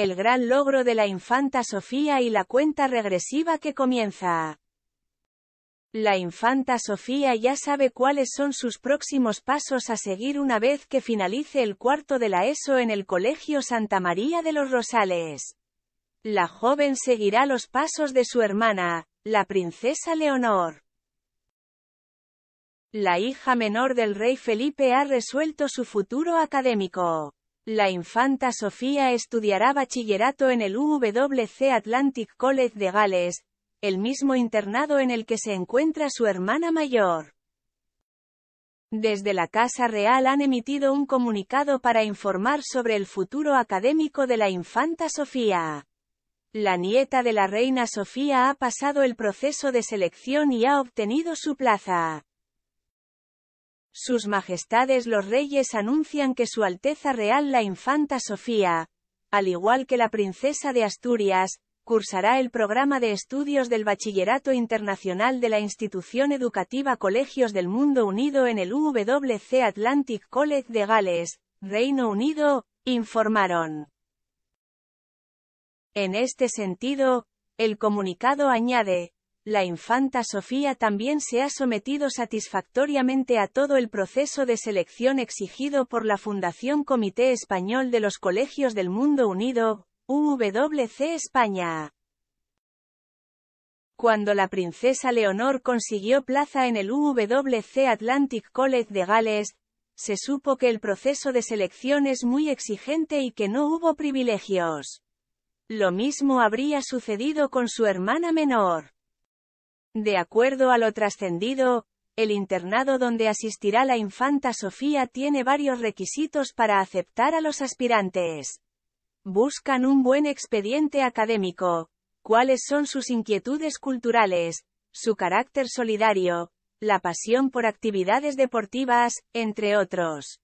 El gran logro de la infanta Sofía y la cuenta regresiva que comienza. La infanta Sofía ya sabe cuáles son sus próximos pasos a seguir una vez que finalice el cuarto de la ESO en el Colegio Santa María de los Rosales. La joven seguirá los pasos de su hermana, la princesa Leonor. La hija menor del rey Felipe ha resuelto su futuro académico. La infanta Sofía estudiará bachillerato en el UWC Atlantic College de Gales, el mismo internado en el que se encuentra su hermana mayor. Desde la Casa Real han emitido un comunicado para informar sobre el futuro académico de la infanta Sofía. La nieta de la reina Sofía ha pasado el proceso de selección y ha obtenido su plaza. Sus Majestades los Reyes anuncian que Su Alteza Real la Infanta Sofía, al igual que la Princesa de Asturias, cursará el programa de estudios del Bachillerato Internacional de la Institución Educativa Colegios del Mundo Unido en el WC Atlantic College de Gales, Reino Unido, informaron. En este sentido, el comunicado añade, la infanta Sofía también se ha sometido satisfactoriamente a todo el proceso de selección exigido por la Fundación Comité Español de los Colegios del Mundo Unido, UWC España. Cuando la princesa Leonor consiguió plaza en el UWC Atlantic College de Gales, se supo que el proceso de selección es muy exigente y que no hubo privilegios. Lo mismo habría sucedido con su hermana menor. De acuerdo a lo trascendido, el internado donde asistirá la infanta Sofía tiene varios requisitos para aceptar a los aspirantes. Buscan un buen expediente académico, cuáles son sus inquietudes culturales, su carácter solidario, la pasión por actividades deportivas, entre otros.